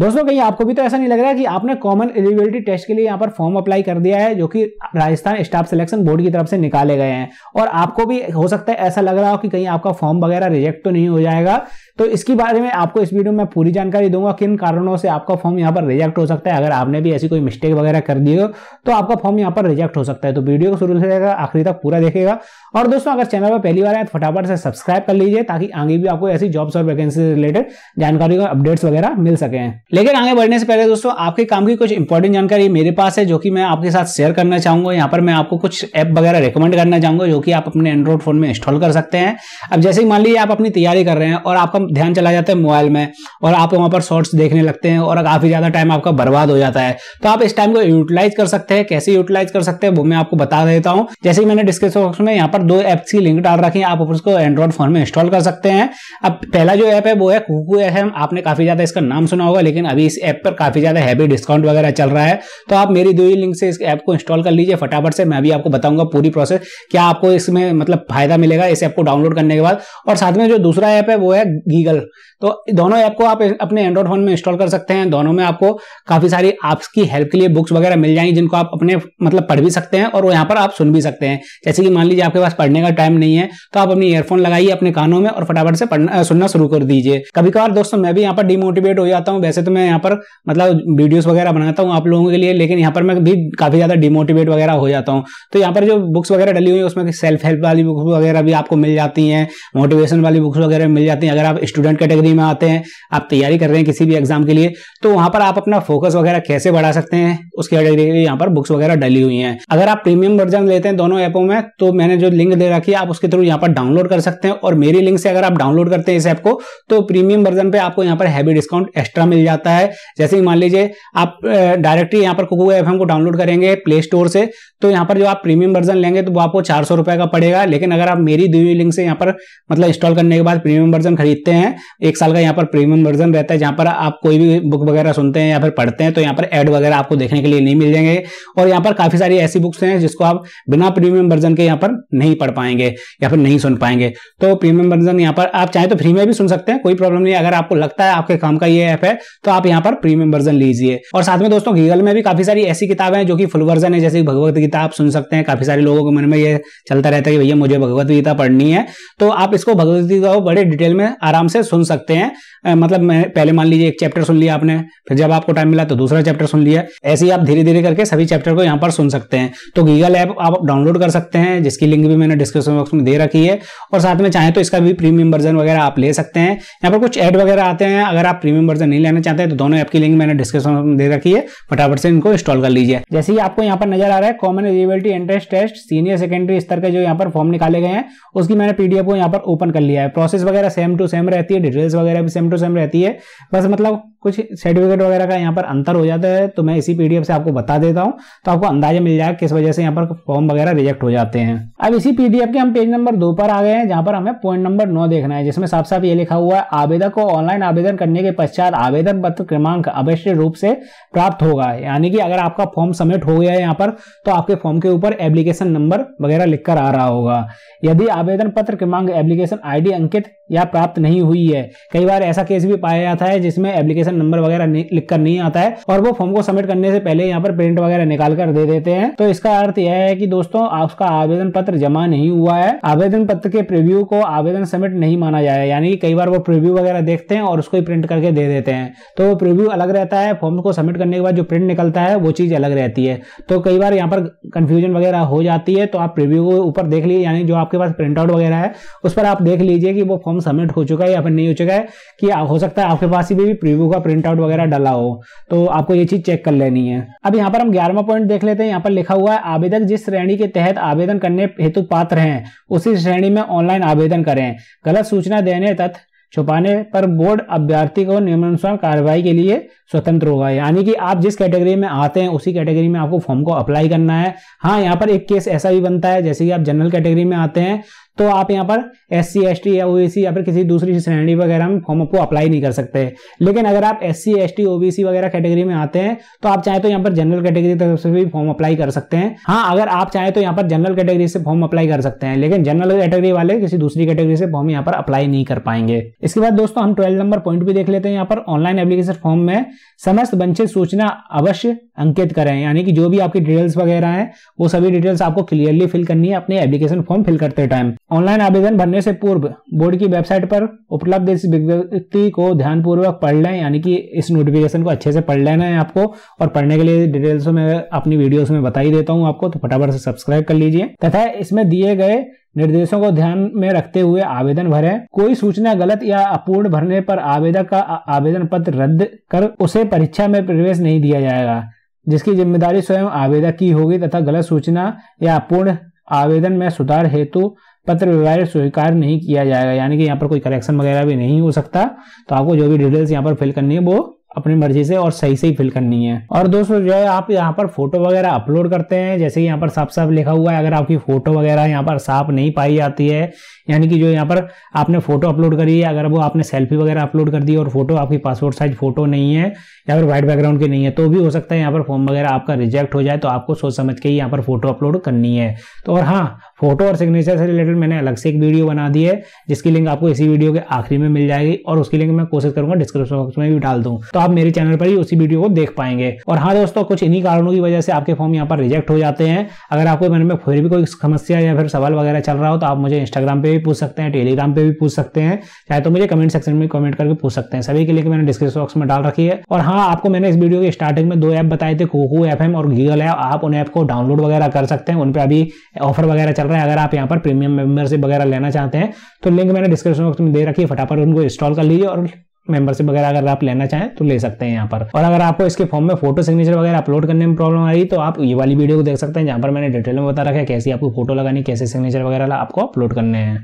दोस्तों कहीं आपको भी तो ऐसा नहीं लग रहा है कि आपने कॉमन एलिजिबिलिटी टेस्ट के लिए यहाँ पर फॉर्म अप्लाई कर दिया है जो कि राजस्थान स्टाफ सिलेक्शन बोर्ड की तरफ से निकाले गए हैं और आपको भी हो सकता है ऐसा लग रहा हो कि कहीं आपका फॉर्म वगैरह रिजेक्ट तो नहीं हो जाएगा तो इसके बारे में आपको इस वीडियो में पूरी जानकारी दूंगा किन कारणों से आपका फॉर्म यहाँ पर रिजेक्ट हो सकता है अगर आपने भी ऐसी कोई मिस्टेक वगैरह कर दी हो तो आपका फॉर्म यहाँ पर रिजेक्ट हो सकता है तो वीडियो को शुरू से आखिरी तक पूरा देखेगा और दोस्तों अगर चैनल पर पहली बार आए तो फटाफट से सब्सक्राइब कर लीजिए ताकि आगे भी आपको ऐसी जॉब्स और वैकेंसी से रिलेटेड जानकारी और अपडेट्स वगैरह मिल सकें लेकिन आगे बढ़ने से पहले दोस्तों आपके काम की कुछ इंपॉर्टेंट जानकारी मेरे पास है जो कि मैं आपके साथ शेयर करना चाहूंगा यहाँ पर मैं आपको कुछ ऐप वगैरह रिकमेंड करना चाहूंगा जो कि आप अपने एंड्रॉइड फोन में इंस्टॉल कर सकते हैं अब जैसे ही मान लीजिए आप अपनी तैयारी कर रहे हैं और आपका ध्यान चला जाता है मोबाइल में और आप वहां पर शॉर्ट्स देखने लगते हैं और काफी ज्यादा टाइम आपका बर्बाद हो जाता है तो आप इस टाइम को यूटिलाइज कर सकते हैं कैसे यूटिलाइज कर सकते हैं वो मैं आपको बता देता हूँ जैसे ही मैंने डिस्क्रिप्शन बॉक्स में यहाँ पर दो एप्स की लिंक डाल रखी है आप उसको एंड्रॉइड फोन में इंस्टॉल कर सकते हैं अब पहला जो ऐप है वो है कुकू एफ आपने काफी ज्यादा इसका नाम सुना होगा लेकिन लेकिन अभी इस ऐप पर काफ़ी ज़्यादा हैवी डिस्काउंट वगैरह चल रहा है तो आप मेरी दो ही लिंक से इस ऐप को इंस्टॉल कर लीजिए फटाफट से मैं भी आपको बताऊंगा पूरी प्रोसेस क्या आपको इसमें मतलब फायदा मिलेगा इस ऐप को डाउनलोड करने के बाद और साथ में जो दूसरा ऐप है वो है गीगल तो दोनों ऐप को आप अपने एंड्रॉइड फोन में इंस्टॉल कर सकते हैं दोनों में आपको काफी सारी ऐप्स की हेल्प के लिए बुक्स वगैरह मिल जाएंगी जिनको आप अपने मतलब पढ़ भी सकते हैं और वो यहाँ पर आप सुन भी सकते हैं जैसे कि मान लीजिए आपके पास पढ़ने का टाइम नहीं है तो आप अपनी ईयरफोन लगाइए अपने कानों में और फटाफट से पढ़ना सुनना शुरू कर दीजिए कभी कभार दोस्तों मैं भी यहाँ पर डिमोटिवेट हो जाता हूँ वैसे तो मैं यहाँ पर मतलब वीडियोस वगैरह बनाता हूँ आप लोगों के लिए लेकिन यहाँ पर मैं भी काफी ज्यादा डिमोटिवेट वगैरह हो जाता हूँ तो यहाँ पर जो बुक्स वगैरह डली हुई है उसमें सेल्फ हेल्प वाली बुक्स वगैरह भी आपको मिल जाती है मोटिवेशन वाली बुक्स वगैरह मिल जाती है अगर आप स्टूडेंट कैटेगरी जिंदगी में आते हैं आप तैयारी कर रहे हैं किसी भी एग्जाम के लिए तो वहां पर आप अपना फोकस वगैरह कैसे बढ़ा सकते हैं उसके लिए यहाँ पर बुक्स वगैरह डली हुई हैं अगर आप प्रीमियम वर्जन लेते हैं दोनों ऐपों में तो मैंने जो लिंक दे रखी है आप उसके थ्रू यहाँ पर डाउनलोड कर सकते हैं और मेरी लिंक से अगर आप डाउनलोड करते हैं इस ऐप को तो प्रीमियम वर्जन पे आपको यहाँ पर हैवी डिस्काउंट एक्स्ट्रा मिल जाता है जैसे ही मान लीजिए आप डायरेक्टली यहाँ पर कुकू एफ को डाउनलोड करेंगे प्ले स्टोर से तो यहाँ पर जो आप प्रीमियम वर्जन लेंगे तो वो आपको चार सौ रुपए का पड़ेगा लेकिन अगर आप मेरी दी हुई लिंक से यहाँ पर मतलब इंस्टॉल करने के बाद प्रीमियम वर्जन खरीदते हैं एक साल का यहाँ पर प्रीमियम वर्जन रहता है जहाँ पर आप कोई भी बुक वगैरह सुनते हैं या फिर पढ़ते हैं तो यहाँ पर एड वगैरह आपको देखने के लिए नहीं मिल जाएंगे और यहाँ पर काफी सारी ऐसी बुक्स हैं जिसको आप बिना प्रीमियम वर्जन के यहाँ पर नहीं पढ़ पाएंगे या फिर नहीं सुन पाएंगे तो प्रीमियम वर्जन यहाँ पर आप चाहे तो फ्री में भी सुन सकते हैं कोई प्रॉब्लम नहीं अगर आपको लगता है आपके काम का ये ऐप है तो आप यहाँ पर प्रीमियम वर्जन लीजिए और साथ में दोस्तों गीगल में भी काफी सारी ऐसी किताबें है जो कि फुल वर्जन है जैसे भगवत गीता आप सुन सकते हैं काफी सारे लोगों के मन में ये चलता रहता है कि भैया मुझे भगवत गीता पढ़नी है तो आप इसको भगवत गीता को बड़े डिटेल में आराम से सुन सकते सकते हैं मतलब पहले मान लीजिए एक चैप्टर सुन लिया आपने फिर जब आपको टाइम मिला तो दूसरा चैप्टर सुन लिया ऐसे ही आप धीरे धीरे करके सभी चैप्टर को यहाँ पर सुन सकते हैं तो गीगल ऐप आप डाउनलोड कर सकते हैं जिसकी लिंक भी मैंने डिस्क्रिप्शन बॉक्स में दे रखी है और साथ में चाहें तो इसका भी प्रीमियम वर्जन वगैरह आप ले सकते हैं यहाँ पर कुछ ऐड वगैरह आते हैं अगर आप प्रीमियम वर्जन नहीं लेना चाहते हैं तो दोनों ऐप की लिंक मैंने डिस्क्रिप्शन बॉक्स में दे रखी है फटाफट से इनको इंस्टॉल कर लीजिए जैसे ही आपको यहाँ पर नजर आ रहा है common eligibility entrance test senior secondary स्तर के जो यहाँ पर फॉर्म निकाले गए हैं उसकी मैंने पीडीएफ को यहाँ पर ओपन कर लिया है प्रोसेस वगैरह सेम टू सेम रहती है डिटेल्स वगैरह भी सेम टू सेम रहती है बस मतलब कुछ सर्टिफिकेट वगैरह का यहाँ पर अंतर हो जाता है तो मैं इसी पीडीएफ से आपको बता देता हूँ तो आपको अंदाजा मिल जाएगा किस वजह से यहाँ पर फॉर्म वगैरह रिजेक्ट हो जाते हैं अब इसी पीडीएफ के हम पेज नंबर दो पर आ गए हैं जहाँ पर हमें पॉइंट नंबर नौ देखना है जिसमें साफ साफ ये लिखा हुआ है आवेदक को ऑनलाइन आवेदन करने के पश्चात आवेदन पत्र क्रमांक अवश्य रूप से प्राप्त होगा यानी कि अगर आपका फॉर्म सबमिट हो गया है यहाँ पर तो आपके फॉर्म के ऊपर एप्लीकेशन नंबर वगैरह लिखकर आ रहा होगा यदि आवेदन पत्र क्रमांक एप्लीकेशन आईडी अंकित या प्राप्त नहीं हुई है कई बार ऐसा केस भी पाया जाता है जिसमें एप्लीकेशन नंबर वगैरह लिख कर नहीं आता है और वो फॉर्म को सबमिट करने से पहले यहाँ पर प्रिंट वगैरह निकाल कर दे देते हैं तो इसका अर्थ यह है कि दोस्तों आपका आवेदन पत्र जमा नहीं हुआ है आवेदन पत्र के प्रिव्यू को आवेदन सबमिट नहीं माना जाए यानी कई बार वो प्रिव्यू वगैरह देखते हैं और उसको ही प्रिंट करके दे देते हैं तो वो प्रिव्यू अलग रहता है फॉर्म को सबमिट करने के बाद जो प्रिंट निकलता है वो चीज अलग रहती है तो कई बार यहाँ पर कंफ्यूजन वगैरह हो जाती है तो आप प्रिव्यू को ऊपर देख लीजिए यानी जो आपके पास प्रिंट आउट वगैरह है उस पर आप देख लीजिए कि वो फॉर्म सबमिट हो चुका है या फिर नहीं हो चुका है कि हो सकता है आपके पास भी प्रिव्यू का का प्रिंटआउट वगैरह डाला हो तो आपको ये चीज चेक कर लेनी है अब यहाँ पर हम ग्यारहवा पॉइंट देख लेते हैं यहाँ पर लिखा हुआ है आवेदक जिस श्रेणी के तहत आवेदन करने हेतु पात्र हैं उसी श्रेणी में ऑनलाइन आवेदन करें गलत सूचना देने तथा छुपाने पर बोर्ड अभ्यर्थी को नियमानुसार कार्रवाई के लिए स्वतंत्र होगा यानी कि आप जिस कैटेगरी में आते हैं उसी कैटेगरी में आपको फॉर्म को अप्लाई करना है हाँ यहाँ पर एक केस ऐसा भी बनता है जैसे कि आप जनरल कैटेगरी में आते हैं तो आप यहाँ पर एस सी एस टी या ओ e या फिर किसी दूसरी श्रेणी वगैरह में फॉर्म को अप्लाई नहीं कर सकते लेकिन अगर आप S C S T OBC वगैरह कैटेगरी में आते हैं तो आप चाहे तो यहाँ पर जनरल कैटेगरी तरफ से भी फॉर्म अप्लाई कर सकते हैं हाँ अगर आप चाहे तो यहाँ पर जनरल कैटेगरी से फॉर्म अप्लाई कर सकते हैं लेकिन जनरल कैटेगरी वाले किसी दूसरी कैटेगरी से फॉर्म यहाँ पर अप्लाई नहीं कर पाएंगे इसके बाद दोस्तों हम ट्वेल्व नंबर पॉइंट भी देख लेते हैं यहाँ पर ऑनलाइन एप्लीकेशन फॉर्म में समस्त वंचित सूचना अवश्य अंकित करें यानी कि जो भी आपकी डिटेल्स वगैरह है वो सभी डिटेल्स आपको क्लियरली फिल करनी है अपने एप्लीकेशन फॉर्म फिल करते टाइम ऑनलाइन आवेदन भरने से पूर्व बोर्ड की वेबसाइट पर उपलब्ध इस विज्ञप्ति को ध्यानपूर्वक पढ़ लें यानी कि इस नोटिफिकेशन को अच्छे से पढ़ लेना है आपको और पढ़ने के लिए डिटेल्स में अपनी वीडियोस में बताई देता हूं आपको तो फटाफट से सब्सक्राइब कर लीजिए तथा इसमें दिए गए निर्देशों को ध्यान में रखते हुए आवेदन भरें कोई सूचना गलत या अपूर्ण भरने पर आवेदक का आवेदन पत्र रद्द कर उसे परीक्षा में प्रवेश नहीं दिया जाएगा जिसकी जिम्मेदारी स्वयं आवेदक की होगी तथा गलत सूचना या अपूर्ण आवेदन में सुधार हेतु पत्र व्यवहार स्वीकार नहीं किया जाएगा यानी कि यहाँ पर कोई करेक्शन वगैरह भी नहीं हो सकता तो आपको जो भी डिटेल्स यहाँ पर फिल करनी है वो अपनी मर्जी से और सही से ही फिल करनी है और दोस्तों जो है आप यहाँ पर फोटो वगैरह अपलोड करते हैं जैसे यहाँ पर साफ साफ लिखा हुआ है अगर आपकी फोटो वगैरह यहाँ पर साफ नहीं पाई जाती है यानी कि जो यहाँ पर आपने फोटो अपलोड करी है अगर वो आपने सेल्फी वगैरह अपलोड कर दी और फोटो आपकी पासपोर्ट साइज फोटो नहीं है या फिर व्हाइट बैकग्राउंड की नहीं है तो भी हो सकता है यहाँ पर फॉर्म वगैरह आपका रिजेक्ट हो जाए तो आपको सोच समझ के ही यहाँ पर फोटो अपलोड करनी है तो और हाँ फोटो और सिग्नेचर से रिलेटेड मैंने अलग से एक वीडियो बना दी है जिसकी लिंक आपको इसी वीडियो के आखिरी में मिल जाएगी और उसकी लिंक मैं कोशिश करूंगा डिस्क्रिप्शन बॉक्स में भी डाल दूँ तो आप आप मेरे चैनल पर ही उसी वीडियो को देख पाएंगे और हाँ दोस्तों कुछ इन्हीं कारणों की वजह से आपके फॉर्म यहाँ पर रिजेक्ट हो जाते हैं अगर आपके मन में फिर भी कोई समस्या या फिर सवाल वगैरह चल रहा हो तो आप मुझे इंस्टाग्राम पर भी पूछ सकते हैं टेलीग्राम पर भी पूछ सकते हैं चाहे तो मुझे कमेंट सेक्शन में कमेंट करके पूछ सकते हैं सभी के लिए मैंने डिस्क्रिप्शन बॉक्स में डाल रखी है और हाँ आपको मैंने इस वीडियो के स्टार्टिंग में दो ऐप बताए थे कोको एफ और गीगल ऐप आप उन ऐप को डाउनलोड वगैरह कर सकते हैं उन पर अभी ऑफर वगैरह चल रहा है अगर आप यहाँ पर प्रीमियम मेंबरशिप वगैरह लेना चाहते हैं तो लिंक मैंने डिस्क्रिप्शन बॉक्स में दे रखी है फटाफट उनको इंस्टॉल कर लीजिए और मेंबरशिप वगैरह अगर आप लेना चाहें तो ले सकते हैं यहाँ पर और अगर आपको इसके फॉर्म में फोटो सिग्नेचर वगैरह अपलोड करने में प्रॉब्लम आ रही तो आप ये वाली वीडियो को देख सकते हैं जहाँ पर मैंने डिटेल में बता रखा है कैसे आपको फोटो लगानी कैसे सिग्नेचर वगैरह आपको अपलोड करने हैं